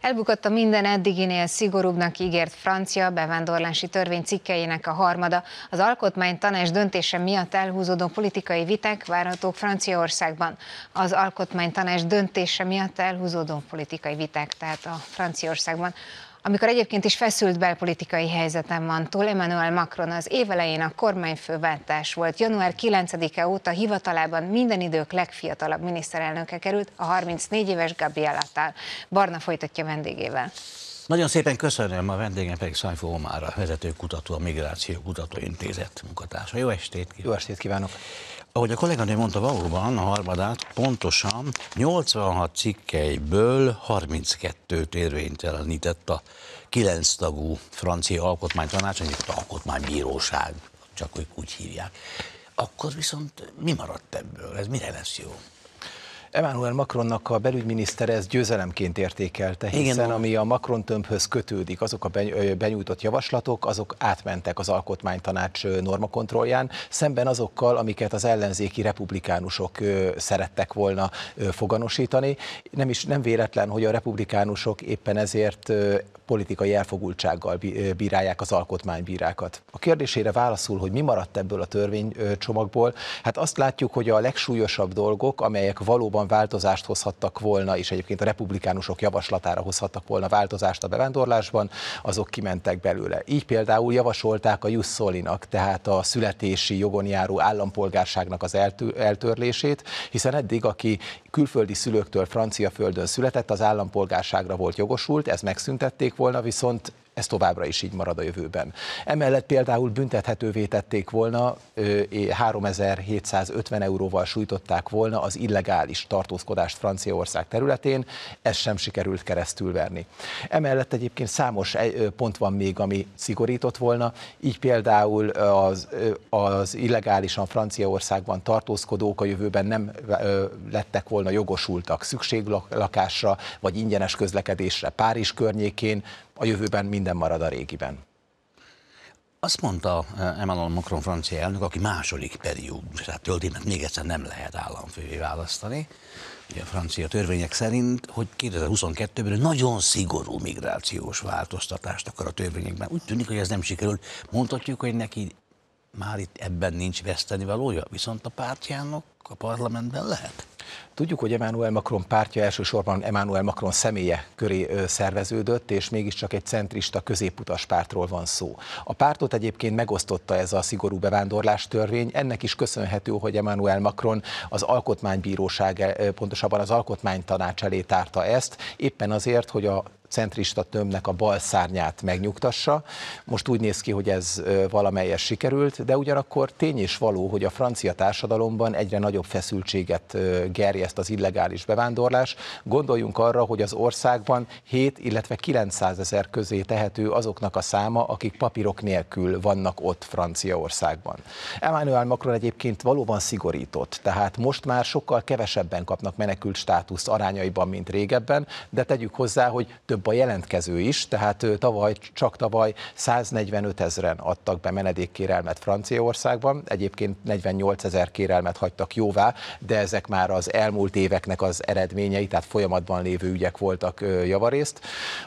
Elbukott a minden eddiginél szigorúbbnak ígért francia bevándorlási törvény cikkeinek a harmada. Az alkotmánytanács döntése miatt elhúzódó politikai viták várhatók Franciaországban. Az alkotmánytanács döntése miatt elhúzódó politikai viták, tehát a Franciaországban amikor egyébként is feszült belpolitikai helyzetem van túl, Emmanuel Macron az évelején a kormányfőváltás volt. Január 9-e óta hivatalában minden idők legfiatalabb miniszterelnöke került, a 34 éves Gabriel Attal. Barna folytatja vendégével. Nagyon szépen köszönöm a vendégem pedig Szajfó Omára, kutató a Migráció Kutatóintézet munkatársa. Jó estét kívánok! Jó estét kívánok! Ahogy a kolléganő mondta, valóban a harmadát pontosan 86 cikkeiből 32-t érvénytelenített a 9 tagú francia alkotmánytanács, egyébként alkotmánybíróság, csak ők úgy hívják. Akkor viszont mi maradt ebből? Ez mire lesz jó? Emmanuel Macronnak a belügyminiszter ezt győzelemként értékelte, hiszen Igen, ami a Macron tömbhöz kötődik, azok a benyújtott javaslatok, azok átmentek az alkotmánytanács normakontrollján, szemben azokkal, amiket az ellenzéki republikánusok szerettek volna foganosítani. Nem is nem véletlen, hogy a republikánusok éppen ezért politikai elfogultsággal bírálják az alkotmánybírákat. A kérdésére válaszul, hogy mi maradt ebből a törvénycsomagból, hát azt látjuk, hogy a legsúlyosabb dolgok, amelyek valóban valóban változást hozhattak volna, és egyébként a republikánusok javaslatára hozhattak volna változást a bevándorlásban, azok kimentek belőle. Így például javasolták a Jusszolinak, tehát a születési jogon járó állampolgárságnak az eltörlését, hiszen eddig, aki külföldi szülőktől francia földön született, az állampolgárságra volt jogosult, ez megszüntették volna, viszont ez továbbra is így marad a jövőben. Emellett például büntethetővé tették volna, 3750 euróval sújtották volna az illegális tartózkodást Franciaország területén, ez sem sikerült keresztül verni. Emellett egyébként számos pont van még, ami szigorított volna, így például az, az illegálisan Franciaországban tartózkodók a jövőben nem lettek volna jogosultak szükséglakásra, vagy ingyenes közlekedésre Párizs környékén, a jövőben minden marad a régiben. Azt mondta eh, Emmanuel Macron francia elnök, aki második tehát tölti, mert még egyszer nem lehet államfővé választani, ugye a francia törvények szerint, hogy 2022-ben nagyon szigorú migrációs változtatást akar a törvényekben. Úgy tűnik, hogy ez nem sikerült. Mondhatjuk, hogy neki már itt ebben nincs vesztenivalója, viszont a pártjának a parlamentben lehet? Tudjuk, hogy Emmanuel Macron pártja elsősorban Emmanuel Macron személye köré szerveződött, és mégiscsak egy centrista középutas pártról van szó. A pártot egyébként megosztotta ez a szigorú bevándorlás törvény. Ennek is köszönhető, hogy Emmanuel Macron az alkotmánybíróság, pontosabban az alkotmánytanács elé tárta ezt, éppen azért, hogy a centrista tömnek a bal szárnyát megnyugtassa. Most úgy néz ki, hogy ez valamelyes sikerült, de ugyanakkor tény és való, hogy a francia társadalomban egyre nagyobb feszültséget gerjeszt az illegális bevándorlás. Gondoljunk arra, hogy az országban 7, illetve 900 ezer közé tehető azoknak a száma, akik papírok nélkül vannak ott Franciaországban. Emmanuel Macron egyébként valóban szigorított, tehát most már sokkal kevesebben kapnak menekült státuszt arányaiban, mint régebben, de tegyük hozzá, hogy több több a jelentkező is, tehát tavaly, csak tavaly 145 ezeren adtak be menedékkérelmet Franciaországban, egyébként 48 ezer kérelmet hagytak jóvá, de ezek már az elmúlt éveknek az eredményei, tehát folyamatban lévő ügyek voltak javarészt.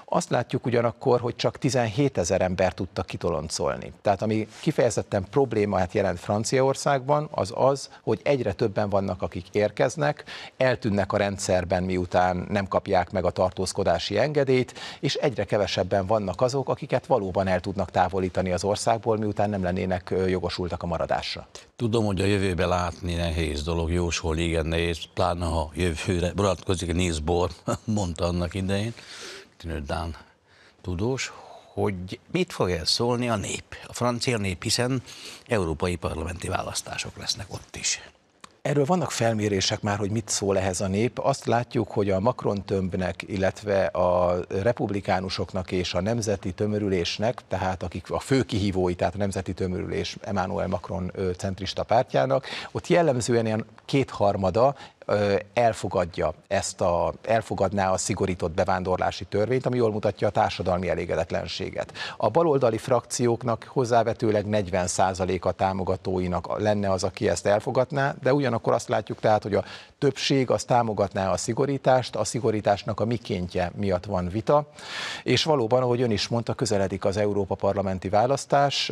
Azt látjuk ugyanakkor, hogy csak 17 ezer ember tudta kitoloncolni. Tehát ami kifejezetten problémát jelent Franciaországban, az az, hogy egyre többen vannak, akik érkeznek, eltűnnek a rendszerben, miután nem kapják meg a tartózkodási engedélyt, távolít, és egyre kevesebben vannak azok, akiket valóban el tudnak távolítani az országból, miután nem lennének jogosultak a maradásra. Tudom, hogy a jövőbe látni nehéz dolog, jósol igen nehéz, pláne ha jövőre bratkozik, néz bor, mondta annak idején, tűnő tudós, hogy mit fog el szólni a nép, a francia nép, hiszen európai parlamenti választások lesznek ott is. Erről vannak felmérések már, hogy mit szól ehhez a nép. Azt látjuk, hogy a Macron tömbnek, illetve a republikánusoknak és a nemzeti tömörülésnek, tehát akik a fő kihívói, tehát a nemzeti tömörülés Emmanuel Macron centrista pártjának, ott jellemzően ilyen kétharmada elfogadja ezt a, elfogadná a szigorított bevándorlási törvényt, ami jól mutatja a társadalmi elégedetlenséget. A baloldali frakcióknak hozzávetőleg 40%-a támogatóinak lenne az, aki ezt elfogadná, de ugyan alapján akkor azt látjuk tehát, hogy a többség az támogatná a szigorítást, a szigorításnak a mikéntje miatt van vita, és valóban, ahogy ön is mondta, közeledik az Európa parlamenti választás.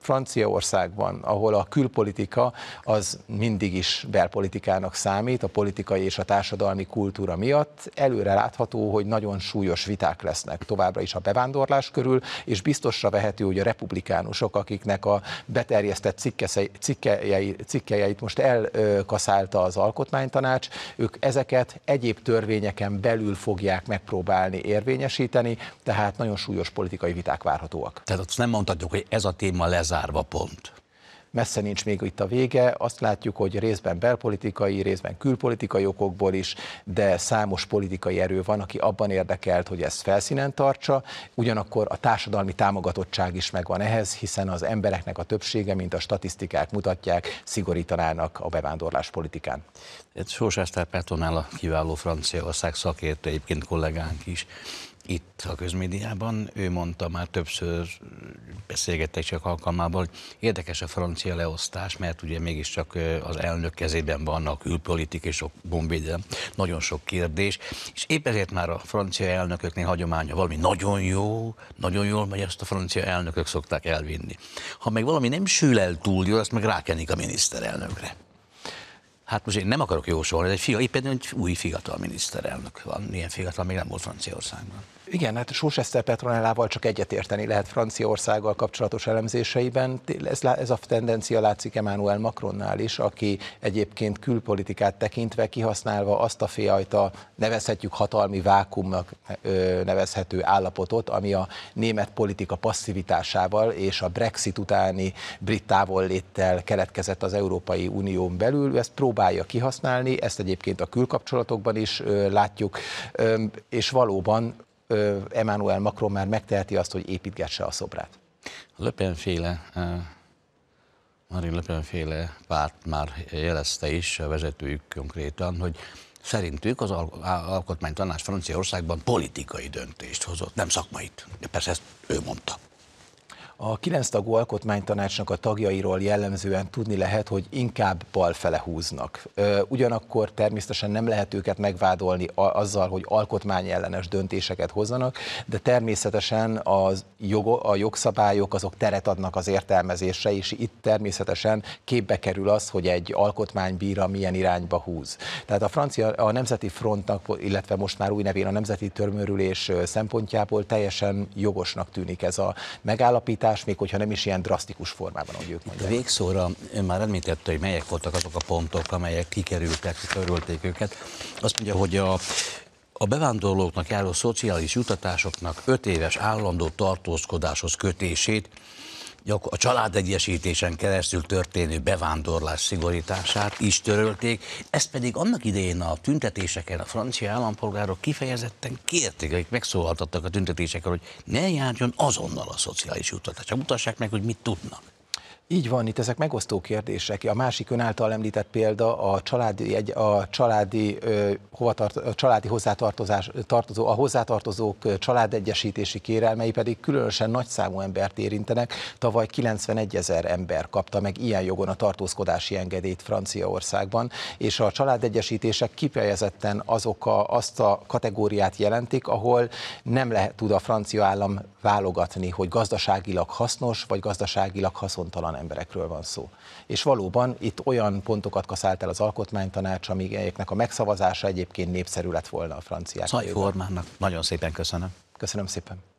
Franciaországban, ahol a külpolitika az mindig is belpolitikának számít, a politikai és a társadalmi kultúra miatt, előre látható, hogy nagyon súlyos viták lesznek továbbra is a bevándorlás körül, és biztosra vehető, hogy a republikánusok, akiknek a beterjesztett cikkejeit, cikkejeit most el kaszálta az alkotmánytanács, ők ezeket egyéb törvényeken belül fogják megpróbálni érvényesíteni, tehát nagyon súlyos politikai viták várhatóak. Tehát azt nem mondhatjuk, hogy ez a téma lezárva pont messze nincs még itt a vége. Azt látjuk, hogy részben belpolitikai, részben külpolitikai okokból is, de számos politikai erő van, aki abban érdekelt, hogy ezt felszínen tartsa. Ugyanakkor a társadalmi támogatottság is megvan ehhez, hiszen az embereknek a többsége, mint a statisztikák mutatják, szigorítanának a bevándorlás politikán. Sósás Pártonál a kiváló Franciaország szakértő, egyébként kollégánk is itt a közmédiában, ő mondta már többször, beszélgettek csak alkalmával, hogy érdekes a francia leosztás, mert ugye mégiscsak az elnök kezében vannak külpolitik és sok bomvédelem, nagyon sok kérdés, és épp ezért már a francia elnököknél hagyománya valami nagyon jó, nagyon jól megy, ezt a francia elnökök szokták elvinni. Ha meg valami nem sül el túl jól, azt meg rákenik a miniszterelnökre. Hát most én nem akarok jósolni, de egy fia, éppen egy új fiatal miniszterelnök van. Milyen fiatal még nem volt Franciaországban. Igen, hát Sós Eszter Petronellával csak egyetérteni lehet Franciaországgal kapcsolatos elemzéseiben. Ez, ez a tendencia látszik Emmanuel Macronnál is, aki egyébként külpolitikát tekintve kihasználva azt a félajta, nevezhetjük hatalmi vákumnak nevezhető állapotot, ami a német politika passzivitásával és a Brexit utáni brit távolléttel keletkezett az Európai Unión belül, ezt próbálja kihasználni, ezt egyébként a külkapcsolatokban is látjuk, és valóban Emmanuel Macron már megteheti azt, hogy építgesse a szobrát. A Le Pen féle, Marine párt már jelezte is, a vezetőjük konkrétan, hogy szerintük az alkotmánytanás Franciaországban politikai döntést hozott, nem szakmait. De persze ezt ő mondta. A kilenc tagú alkotmánytanácsnak a tagjairól jellemzően tudni lehet, hogy inkább balfele húznak. Ugyanakkor természetesen nem lehet őket megvádolni azzal, hogy alkotmányellenes döntéseket hozzanak, de természetesen az jog, a jogszabályok azok teret adnak az értelmezésre, és itt természetesen képbe kerül az, hogy egy alkotmánybíra milyen irányba húz. Tehát a francia, a Nemzeti Frontnak, illetve most már új nevén a Nemzeti Törmörülés szempontjából teljesen jogosnak tűnik ez a megállapítás, lakás, még hogyha nem is ilyen drasztikus formában, ahogy ők mondják. Végszóra ön már említette, hogy melyek voltak azok a pontok, amelyek kikerültek, törölték őket. Azt mondja, hogy a a bevándorlóknak járó szociális jutatásoknak 5 éves állandó tartózkodáshoz kötését a családegyesítésen keresztül történő bevándorlás szigorítását is törölték, ezt pedig annak idején a tüntetéseken a francia állampolgárok kifejezetten kérték, akik megszólaltattak a tüntetésekkel, hogy ne járjon azonnal a szociális csak mutassák meg, hogy mit tudnak. Így van, itt ezek megosztó kérdések. A másik ön által említett példa a családi, egy, a családi, ö, hova tart, a családi hozzátartozás, tartozó, a hozzátartozók családegyesítési kérelmei pedig különösen nagy számú embert érintenek. Tavaly 91 ezer ember kapta meg ilyen jogon a tartózkodási engedélyt Franciaországban, és a családegyesítések kifejezetten azok a, azt a kategóriát jelentik, ahol nem lehet tud a francia állam válogatni, hogy gazdaságilag hasznos vagy gazdaságilag haszontalan emberekről van szó. És valóban itt olyan pontokat kaszált el az alkotmánytanács, amiknek a megszavazása egyébként népszerű lett volna a franciák. Szajformának. nagyon szépen köszönöm. Köszönöm szépen.